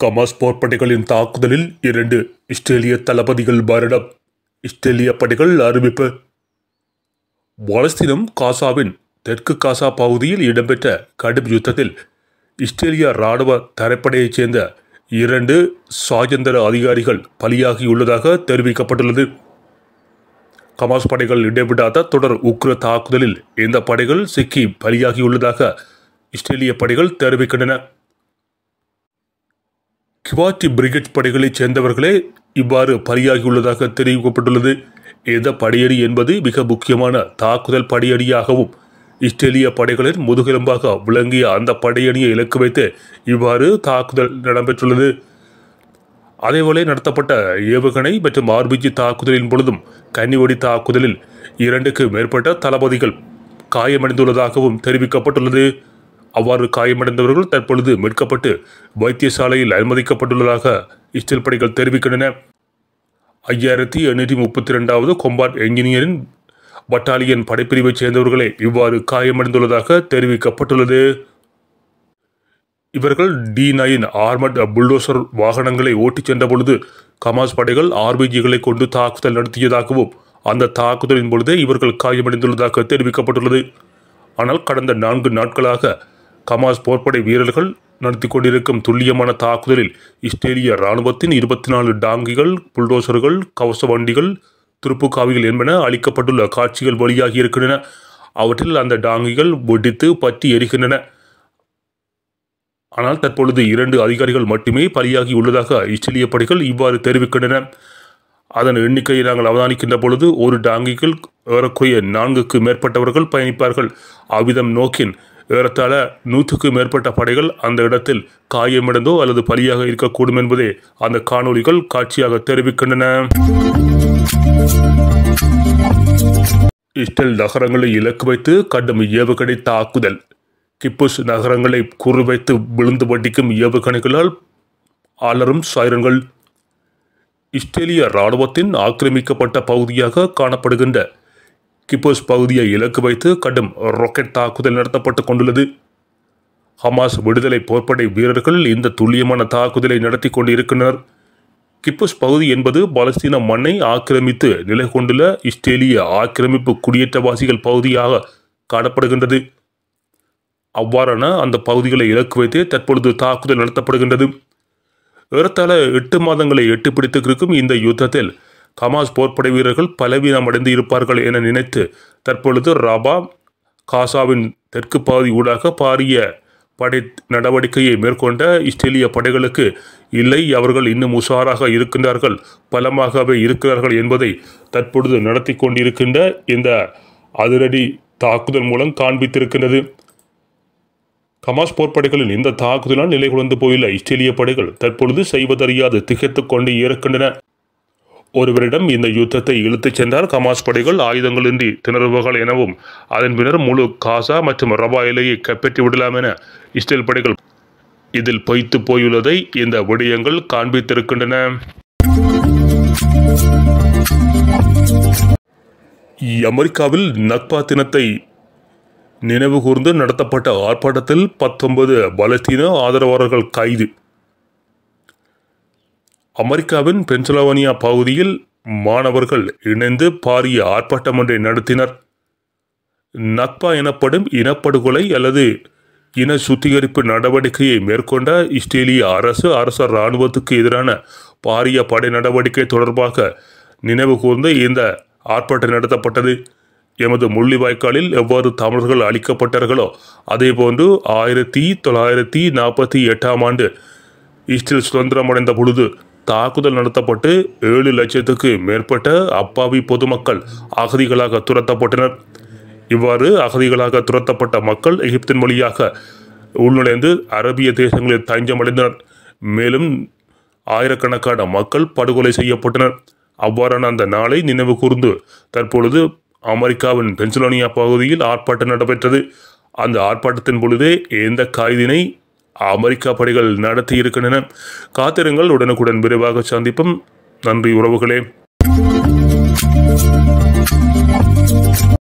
கமாஸ் போர்ப்படைகளின் தாக்குதலில் இரண்டு இஸ்ரேலிய தளபதிகள் மரணம் இஸ்ரேலிய படைகள் அறிவிப்பு பாலஸ்தீனம் காசாவின் தெற்கு காசா பகுதியில் இடம்பெற்ற கடும் யுத்தத்தில் இஸ்ரேலிய இராணுவ தரைப்படையைச் சேர்ந்த இரண்டு சாயந்தர அதிகாரிகள் பலியாகியுள்ளதாக தெரிவிக்கப்பட்டுள்ளது ஹமாஸ் படைகள் இடைவிடாத தொடர் உக்ர தாக்குதலில் இந்த படைகள் சிக்கி பலியாகியுள்ளதாக இஸ்ரேலிய படைகள் தெரிவிக்கின்றன கிவாட்டி பிரிகேட் படைகளைச் சேர்ந்தவர்களே இவ்வாறு பலியாகியுள்ளதாக தெரிவிக்கப்பட்டுள்ளது இந்த படையடி என்பது மிக முக்கியமான தாக்குதல் படையடியாகவும் இஸ்ரேலிய படைகளின் முதுகெலும்பாக விளங்கிய அந்த படையணியை இலக்கு வைத்து இவ்வாறு தாக்குதல் நடைபெற்றுள்ளது அதேபோல நடத்தப்பட்ட ஏவுகணை மற்றும் ஆர்பிஜி தாக்குதலின் பொழுதும் கன்னிவெடி தாக்குதலில் இரண்டுக்கு மேற்பட்ட தளபதிகள் காயமடைந்துள்ளதாகவும் தெரிவிக்கப்பட்டுள்ளது அவ்வாறு காயமடைந்தவர்கள் தற்பொழுது மீட்கப்பட்டு வைத்தியசாலையில் அனுமதிக்கப்பட்டுள்ளதாக இஸ்ரேல் படைகள் தெரிவிக்கின்றன ஐயாயிரத்தி எண்ணூற்றி முப்பத்தி ரெண்டாவது கொம்பாட் என்ஜினியரின் பட்டாலியன் படைப்பிரிவைச் சேர்ந்தவர்களே இவ்வாறு காயமடைந்துள்ளதாக தெரிவிக்கப்பட்டுள்ளது இவர்கள் டி நைன் ஆர்மட் புல்டோசர் வாகனங்களை ஓட்டிச் சென்றபொழுது கமாஸ் படைகள் ஆர்பிஜிகளை கொண்டு தாக்குதல் நடத்தியதாகவும் அந்த தாக்குதலின் பொழுதே இவர்கள் காயமடைந்துள்ளதாக தெரிவிக்கப்பட்டுள்ளது ஆனால் கடந்த நான்கு நாட்களாக கமாஸ் போர்ப்படை வீரர்கள் நடத்தி கொண்டிருக்கும் துல்லியமான தாக்குதலில் இஸ்ரேலிய இராணுவத்தின் இருபத்தி நாலு டாங்கிகள் புல்டோசர்கள் கவச வண்டிகள் துருப்புக்காவிகள் என்பன அளிக்கப்பட்டுள்ள காட்சிகள் வழியாகி இருக்கின்றன அவற்றில் அந்த டாங்கிகள் ஒடித்து பற்றி எரிகின்றன ஆனால் தற்பொழுது இரண்டு அதிகாரிகள் மட்டுமே பலியாகி உள்ளதாக இஸ்ரேலிய படைகள் இவ்வாறு தெரிவிக்கின்றன அதன் எண்ணிக்கையை நாங்கள் அவதானிக்கின்ற பொழுது ஒரு டாங்கிக்குள் ஏறக்குறைய நான்குக்கு மேற்பட்டவர்கள் பயணிப்பார்கள் அவ்விதம் நோக்கின் ஏறத்தாழ நூற்றுக்கு மேற்பட்ட படைகள் அந்த இடத்தில் காயமடைந்தோ அல்லது பலியாக இருக்கக்கூடும் என்பதே அந்த காணொலிகள் காட்சியாக தெரிவிக்கின்றன இஸ்ரேல் நகரங்களை இலக்கு வைத்து கடும் ஏவுகணை தாக்குதல் கிப்புஸ் நகரங்களை குறிவைத்து விழுந்து வடிக்கும் ஏவுகணைகளால் ஆலரும் சாயிரங்கள் இஸ்ரேலிய இராணுவத்தின் ஆக்கிரமிக்கப்பட்ட பகுதியாக காணப்படுகின்ற கிப்போஸ் பகுதியை இலக்கு வைத்து கடும் ராக்கெட் தாக்குதல் நடத்தப்பட்டு கொண்டுள்ளது ஹமாஸ் விடுதலை போர்ப்படை வீரர்கள் இந்த துல்லியமான தாக்குதலை நடத்தி கொண்டிருக்கின்றனர் கிப்பஸ் பகுதி என்பது பலஸ்தீன மண்ணை ஆக்கிரமித்து நிலை கொண்டுள்ள இஸ்ரேலிய ஆக்கிரமிப்பு குடியேற்றவாசிகள் பகுதியாக காணப்படுகின்றது அவ்வாறான அந்த பகுதிகளை இலக்கு வைத்தே தற்பொழுது தாக்குதல் நடத்தப்படுகின்றது ஏறத்தாழ எட்டு மாதங்களை எட்டு பிடித்திருக்கும் இந்த யுத்தத்தில் ஹமாஸ் போர்ப்படை வீரர்கள் பலவீனமடைந்து இருப்பார்கள் என நினைத்து தற்பொழுது ரபா காசாவின் தெற்கு பகுதி ஊடாக பாரிய படை நடவடிக்கையை மேற்கொண்ட இஸ்ரேலிய படைகளுக்கு இல்லை அவர்கள் இன்னும் உஷாராக இருக்கின்றார்கள் பலமாகவே இருக்கிறார்கள் என்பதை தற்பொழுது நடத்தி கொண்டிருக்கின்ற இந்த அதிரடி தாக்குதல் மூலம் காண்பித்திருக்கின்றது ஹமாஸ் போர்ப்படைகளின் இந்த தாக்குதலால் நிலை நிலைகுலந்து போயுள்ள இஸ்ரேலிய படைகள் தற்பொழுது செய்வதறியாது திகைத்துக் கொண்டு இருக்கின்றன ஒருவரிடம் இந்த யுத்தத்தை இழுத்துச் சென்றால் ஹமாஸ் படைகள் ஆயுதங்களின்றி திணறுவார்கள் எனவும் அதன் பின்னர் முழு காசா மற்றும் ரபா இலையை கைப்பற்றி விடலாம் என இஸ்ரேல் படைகள் இதில் பொய்த்து போயுள்ளதை இந்த விடயங்கள் காண்பித்திருக்கின்றன அமெரிக்காவில் நக்பா தினத்தை நினைவுகூர்ந்து நடத்தப்பட்ட ஆர்ப்பாட்டத்தில் பத்தொன்பது பலஸ்தீன ஆதரவாளர்கள் கைது அமெரிக்காவின் பென்சிலவானியா பகுதியில் மாணவர்கள் இணைந்து பாரிய ஆர்ப்பாட்டம் ஒன்றை நடத்தினர் நக்பா எனப்படும் இனப்படுகொலை அல்லது இன சுத்திகரிப்பு நடவடிக்கையை மேற்கொண்ட இஸ்ரேலிய அரசு அரச இராணுவத்துக்கு எதிரான பாரிய படை நடவடிக்கை தொடர்பாக நினைவு கூர்ந்து இந்த ஆர்ப்பாட்டம் நடத்தப்பட்டது எமது முள்ளிவாய்க்காலில் எவ்வாறு தமிழர்கள் அளிக்கப்பட்டார்களோ அதேபோன்று ஆயிரத்தி தொள்ளாயிரத்தி நாற்பத்தி எட்டாம் ஆண்டு ஈஸ்டில் சுதந்திரம் அடைந்த பொழுது தாக்குதல் நடத்தப்பட்டு ஏழு லட்சத்துக்கு மேற்பட்ட அப்பாவி பொதுமக்கள் அகதிகளாக துரத்தப்பட்டனர் இவ்வாறு அகதிகளாக துரத்தப்பட்ட மக்கள் எகிப்தின் மொழியாக உள்நுழைந்து அரபிய தேசங்களில் தஞ்சமடைந்தனர் மேலும் ஆயிரக்கணக்கான மக்கள் படுகொலை செய்யப்பட்டனர் அவ்வாறான அந்த நாளை நினைவு கூர்ந்து தற்பொழுது அமெரிக்காவின் பென்சிலோனியா பகுதியில் ஆர்ப்பாட்டம் நடைபெற்றது அந்த ஆர்ப்பாட்டத்தின் பொழுதே எந்த காய்தினை அமெரிக்கா படைகள் நடத்தி இருக்கின்றன காத்திருங்கள் உடனுக்குடன் விரைவாக சந்திப்போம் நன்றி உறவுகளே